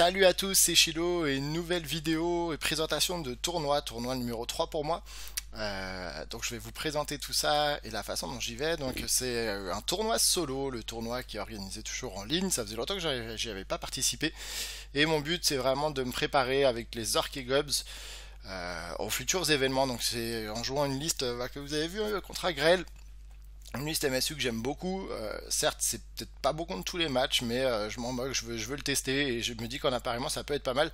Salut à tous, c'est Chilo et une nouvelle vidéo et présentation de tournoi, tournoi numéro 3 pour moi. Euh, donc je vais vous présenter tout ça et la façon dont j'y vais. Donc c'est euh, un tournoi solo, le tournoi qui est organisé toujours en ligne. Ça faisait longtemps que j'y avais pas participé. Et mon but c'est vraiment de me préparer avec les Orcs et Gobs. Euh, aux futurs événements, donc c'est en jouant une liste bah, que vous avez vu au contrat grêle. Lui, c'est MSU que j'aime beaucoup. Euh, certes, c'est peut-être pas beaucoup contre tous les matchs, mais euh, je m'en moque, je veux, le tester et je me dis qu'en apparemment ça peut être pas mal.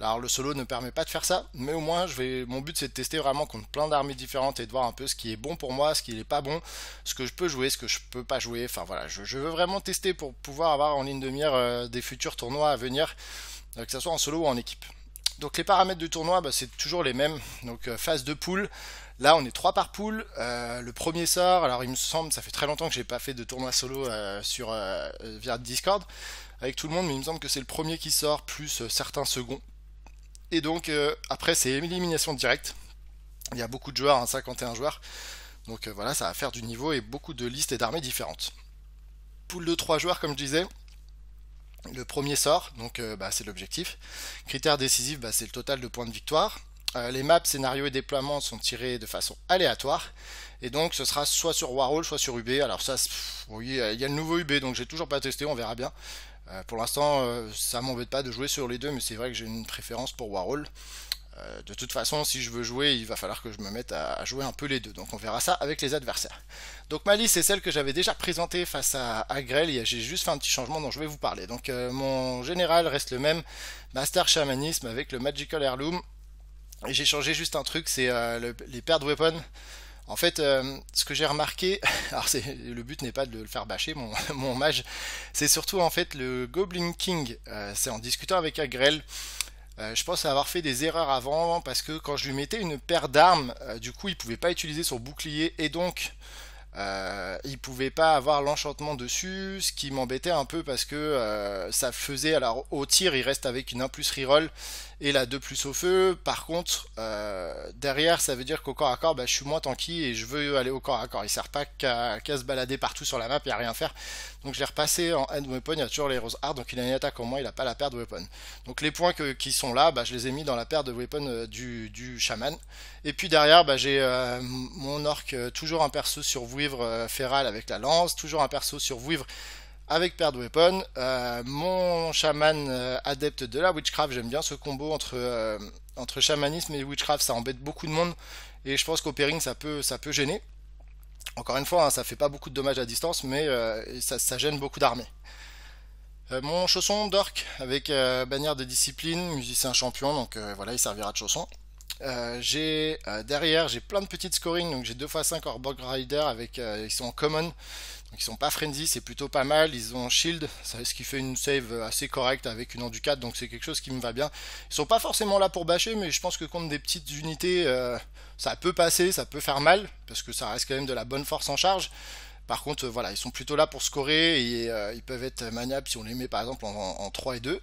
Alors, le solo ne permet pas de faire ça, mais au moins, mon but c'est de tester vraiment contre plein d'armées différentes et de voir un peu ce qui est bon pour moi, ce qui n'est pas bon, ce que je peux jouer, ce que je peux pas jouer. Enfin voilà, je, veux vraiment tester pour pouvoir avoir en ligne de mire euh, des futurs tournois à venir, que ce soit en solo ou en équipe. Donc les paramètres du tournoi, bah, c'est toujours les mêmes. Donc euh, phase de poule. Là, on est trois par poule. Euh, le premier sort, alors il me semble, ça fait très longtemps que j'ai pas fait de tournoi solo euh, sur via Discord avec tout le monde, mais il me semble que c'est le premier qui sort plus certains seconds. Et donc après, c'est élimination directe. Il y a beaucoup de joueurs, 51 hein, joueurs. Donc voilà, ça va faire du niveau et beaucoup de listes et d'armées différentes. Poule de trois joueurs, comme je disais. Le premier sort, donc euh, bah, c'est l'objectif. Critère décisif, bah, c'est le total de points de victoire. Euh, les maps, scénarios et déploiements sont tirés de façon aléatoire. Et donc ce sera soit sur Warhol, soit sur UB. Alors ça, oui, il y a le nouveau UB, donc j'ai toujours pas testé, on verra bien. Euh, pour l'instant, ça m'embête pas de jouer sur les deux, mais c'est vrai que j'ai une préférence pour Warhol. Euh, de toute façon, si je veux jouer, il va falloir que je me mette à, jouer un peu les deux. Donc on verra ça avec les adversaires. Donc ma liste, c'est celle que j'avais déjà présentée face à, Agrel Grell. J'ai juste fait un petit changement dont je vais vous parler. Donc euh, mon général reste le même. Master Shamanisme avec le Magical Heirloom. Et j'ai changé juste un truc, c'est euh, les paires de weapons. En fait, ce que j'ai remarqué, alors le but n'est pas de le faire bâcher, mon, mage, c'est surtout en fait le Goblin King. c'est en discutant avec Agrel euh, je pense avoir fait des erreurs avant parce que quand je lui mettais une paire d'armes, euh, du coup il pouvait pas utiliser son bouclier et donc euh, il pouvait pas avoir l'enchantement dessus, ce qui m'embêtait un peu parce que euh, ça faisait alors au tir il reste avec une 1 plus reroll et la 2 plus au feu. Par contre euh, derrière ça veut dire qu'au corps à corps bah, je suis moins tanky et je veux aller au corps à corps. Il sert pas qu'à se balader partout sur la map et à rien faire. Donc je l'ai repassé en end weapon, il y a toujours les rose hard donc il a une attaque en moins, il a pas la paire de weapon. Donc les points qui sont là, bah, je les ai mis dans la paire de weapon du, du shaman. Et puis derrière bah, j'ai mon orc toujours un perso sur vous euh, Ferral avec la lance, toujours un perso sur Wivre avec de Weapon. Euh, mon chaman euh, adepte de la Witchcraft, j'aime bien ce combo entre, entre chamanisme et Witchcraft, ça embête beaucoup de monde. Et je pense qu'au pairing, ça peut, ça peut gêner. Encore une fois, hein, ça fait pas beaucoup de dommages à distance, mais ça, ça, gêne beaucoup d'armées. mon chausson d'orc avec bannière de discipline, musicien champion, donc voilà, il servira de chausson. Euh, j'ai euh, derrière j'ai plein de petites scoring donc j'ai 2 x 5 hors rider avec euh, ils sont en common donc ils sont pas frenzy c'est plutôt pas mal ils ont shield ce qui fait une save assez correcte avec une enducade donc c'est quelque chose qui me va bien ils sont pas forcément là pour bâcher mais je pense que contre des petites unités ça peut passer ça peut faire mal parce que ça reste quand même de la bonne force en charge par contre, euh, voilà, ils sont plutôt là pour scorer et euh, ils peuvent être maniables si on les met par exemple en, 3 et 2.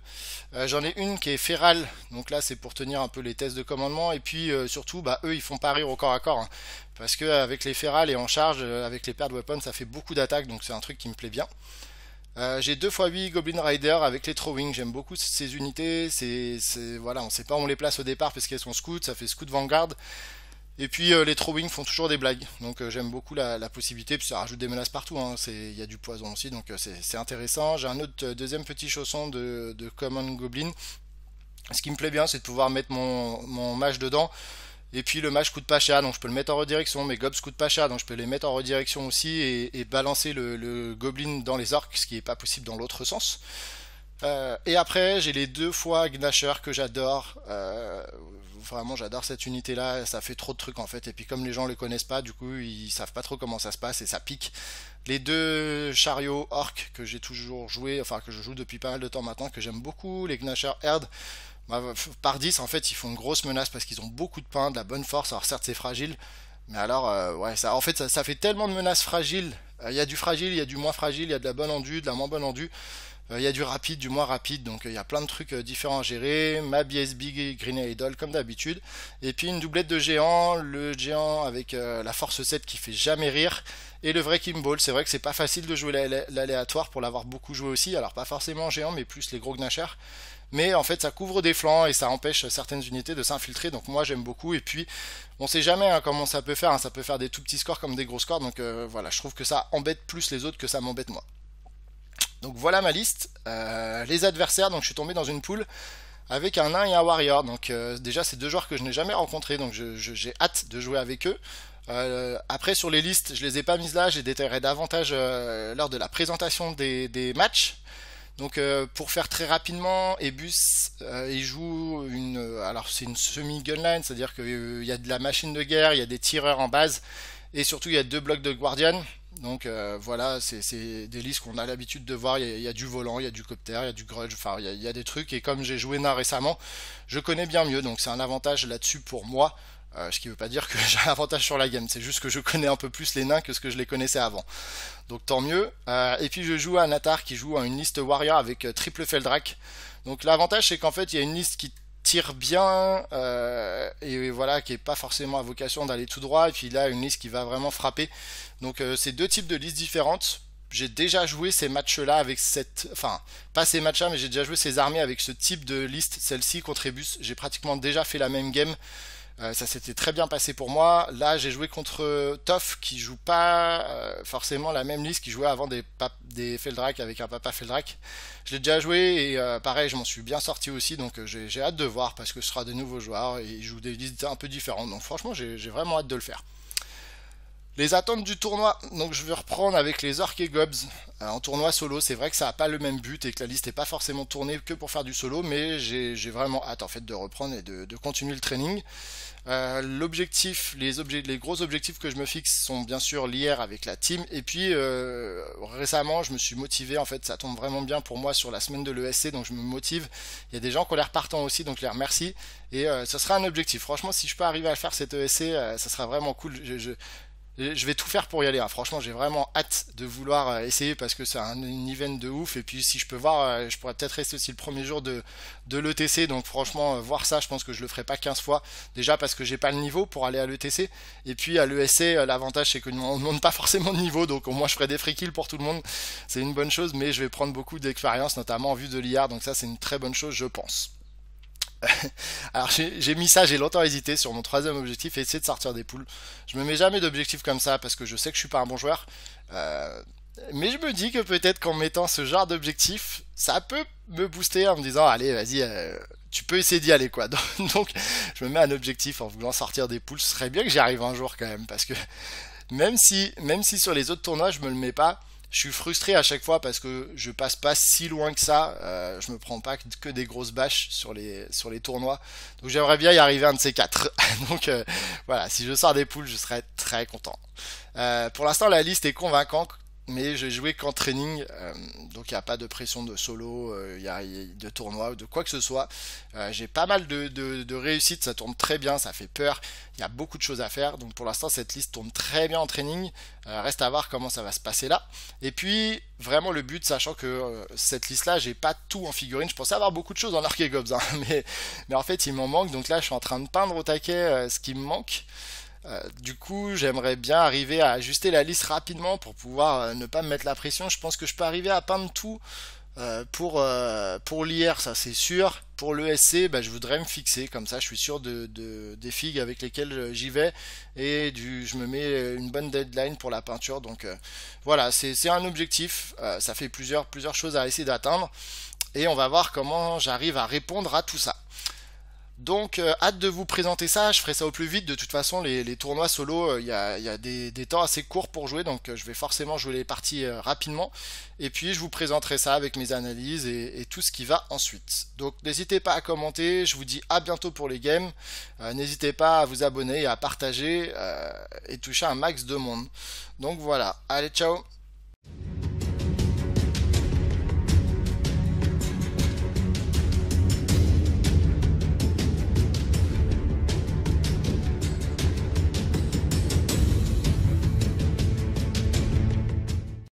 Euh, j'en ai une qui est Feral, donc là c'est pour tenir un peu les tests de commandement et puis surtout, bah, eux ils font pas rire au corps à corps. Hein. parce qu'avec les Feral et en charge, avec les paires de weapons, ça fait beaucoup d'attaques donc c'est un truc qui me plaît bien. j'ai 2x8 Goblin Rider avec les Throwing, j'aime beaucoup ces unités, c'est voilà, on sait pas où on les place au départ parce qu'elles sont scouts. ça fait scout Vanguard, et puis euh, les throwing font toujours des blagues, donc euh, j'aime beaucoup la, possibilité, puis ça rajoute des menaces partout, hein. il y a du poison aussi, donc euh, c'est intéressant. J'ai un autre deuxième petit chausson de, de Common Goblin. Ce qui me plaît bien, c'est de pouvoir mettre mon, mage dedans. Et puis le mage coup de pacha, donc je peux le mettre en redirection, mes gobs coup de pacha, donc je peux les mettre en redirection aussi et, balancer le, goblin dans les orques, ce qui n'est pas possible dans l'autre sens. et après, j'ai les deux fois Gnasher que j'adore vraiment j'adore cette unité là, ça fait trop de trucs en fait. Et puis comme les gens le connaissent pas, du coup ils savent pas trop comment ça se passe et ça pique. Les deux chariots orcs que j'ai toujours joué, enfin que je joue depuis pas mal de temps maintenant, que j'aime beaucoup, les Gnasher Herd. Bah, par 10 en fait ils font une grosse menace parce qu'ils ont beaucoup de pain, de la bonne force, alors certes c'est fragile, mais alors euh, ouais ça en fait ça, fait tellement de menaces fragiles. Euh, il y a du fragile, il y a du moins fragile, il y a de la bonne endue, de la moins bonne endue. Euh, il y a du rapide, du moins rapide, donc euh, il y a plein de trucs euh, différents à gérer. Ma BSB, Green Idol, comme d'habitude. Et puis une doublette de géant, le géant avec la force 7 qui fait jamais rire. Et le vrai Kimball, c'est vrai que c'est pas facile de jouer l'aléatoire pour l'avoir beaucoup joué aussi. Alors pas forcément géant, mais plus les gros gnachers mais en fait ça couvre des flancs et ça empêche certaines unités de s'infiltrer donc moi j'aime beaucoup et puis on sait jamais hein, comment ça peut faire hein. ça peut faire des tout petits scores comme des gros scores donc voilà je trouve que ça embête plus les autres que ça m'embête moi donc voilà ma liste. Euh, les adversaires, donc je suis tombé dans une poule avec un nain et un warrior. Donc euh, déjà c'est deux joueurs que je n'ai jamais rencontrés, donc j'ai hâte de jouer avec eux. Euh, après sur les listes, je les ai pas mises là, j'ai déterré davantage lors de la présentation des, matchs. Donc pour faire très rapidement, Ebus il joue une alors c'est une semi gunline, c'est-à-dire qu'il y a de la machine de guerre, il y a des tireurs en base et surtout il y a deux blocs de Guardian. Donc euh, voilà, c'est des listes qu'on a l'habitude de voir. Il y, a, du volant, il y a du copter, il y a du grudge, enfin il y a, des trucs. Et comme j'ai joué NA récemment, je connais bien mieux. Donc c'est un avantage là-dessus pour moi. Euh, ce qui ne veut pas dire que j'ai un avantage sur la game, c'est juste que je connais un peu plus les nains que ce que je les connaissais avant. Donc tant mieux. Euh, et puis je joue à Natar qui joue à une liste warrior avec triple Feldrak, Donc l'avantage c'est qu'en fait il y a une liste qui tire bien euh, et voilà qui est pas forcément à vocation d'aller tout droit et puis là une liste qui va vraiment frapper donc euh, c'est deux types de listes différentes j'ai déjà joué ces matchs-là avec cette... Enfin, pas ces matchs-là, mais j'ai déjà joué ces armées avec ce type de liste. Celle-ci, Ebus, j'ai pratiquement déjà fait la même game. Euh, ça s'était très bien passé pour moi. Là, j'ai joué contre euh, Toff qui joue pas euh, forcément la même liste qu'il jouait avant des, des avec un papa Feldrak, Je l'ai déjà joué et pareil, je m'en suis bien sorti aussi. Donc j'ai hâte de voir parce que ce sera des nouveaux joueurs et ils jouent des listes un peu différentes. Donc franchement, j'ai vraiment hâte de le faire. Les attentes du tournoi, donc je veux reprendre avec les orques et gobs. Euh, en tournoi solo, c'est vrai que ça n'a pas le même but et que la liste n'est pas forcément tournée que pour faire du solo, mais j'ai vraiment hâte en fait de reprendre et de, continuer le training. Euh, l'objectif, les, gros objectifs que je me fixe sont bien sûr l'IR avec la team. Et puis euh, récemment, je me suis motivé, en fait ça tombe vraiment bien pour moi sur la semaine de l'ESC, donc je me motive. Il y a des gens qui ont l'air partants aussi, donc je les remercie. Et ce sera un objectif. Franchement, si je peux arriver à faire cet ESC, ça sera vraiment cool. Euh, je vais tout faire pour y aller. Hein. Franchement, j'ai vraiment hâte de vouloir euh, essayer parce que c'est un, event de ouf. Et puis, si je peux voir, euh, je pourrais peut-être rester aussi le premier jour de, de l'ETC. Donc, franchement, voir ça, je pense que je le ferai pas 15 fois. Déjà parce que j'ai pas le niveau pour aller à l'ETC. Et puis, à l'ESC, l'avantage, c'est qu'on ne demande pas forcément de niveau. Donc, au moins, je ferai des free kills pour tout le monde. C'est une bonne chose, mais je vais prendre beaucoup d'expérience, notamment en vue de l'IR Donc, ça, c'est une très bonne chose, je pense. Alors j'ai mis ça, j'ai longtemps hésité sur mon troisième objectif, essayer de sortir des poules. Je me mets jamais d'objectif comme ça parce que je sais que je suis pas un bon joueur. Euh, mais je me dis que peut-être qu'en mettant ce genre d'objectif, ça peut me booster en me disant allez vas-y, euh, tu peux essayer d'y aller quoi. Donc je me mets un objectif en voulant sortir des poules. Ce serait bien que j'y arrive un jour quand même parce que même si, même si sur les autres tournois je me le mets pas, je suis frustré à chaque fois parce que je passe pas si loin que ça. Euh, je me prends pas que des grosses bâches sur les, sur les tournois. Donc j'aimerais bien y arriver un de ces quatre. Donc euh, voilà, si je sors des poules, je serais très content. Euh, pour l'instant, la liste est convaincante, mais j'ai joué qu'en training, euh, donc il n'y a pas de pression de solo, euh, il a de tournoi, de quoi que ce soit. Euh, j'ai pas mal de, réussite, ça tourne très bien, ça fait peur, il y a beaucoup de choses à faire, donc pour l'instant cette liste tourne très bien en training, reste à voir comment ça va se passer là. Et puis vraiment le but, sachant que cette liste là, j'ai pas tout en figurine, je pensais avoir beaucoup de choses en Arkegobs, hein, mais, mais en fait il m'en manque, donc là je suis en train de peindre au taquet ce qui me manque. Euh, du coup, j'aimerais bien arriver à ajuster la liste rapidement pour pouvoir euh, ne pas me mettre la pression. Je pense que je peux arriver à peindre tout euh, pour, pour l'IR, ça c'est sûr. Pour l'ESC, bah, je voudrais me fixer, comme ça je suis sûr de, des figues avec lesquelles j'y vais et du, je me mets une bonne deadline pour la peinture. Donc voilà, c'est un objectif, ça fait plusieurs, plusieurs choses à essayer d'atteindre et on va voir comment j'arrive à répondre à tout ça. Donc euh, hâte de vous présenter ça, je ferai ça au plus vite. De toute façon, les, tournois solo, euh, il y a, des, temps assez courts pour jouer, donc euh, je vais forcément jouer les parties rapidement. Et puis je vous présenterai ça avec mes analyses et, et tout ce qui va ensuite. Donc n'hésitez pas à commenter, je vous dis à bientôt pour les games. n'hésitez pas à vous abonner et à partager et toucher un max de monde. Donc voilà, allez ciao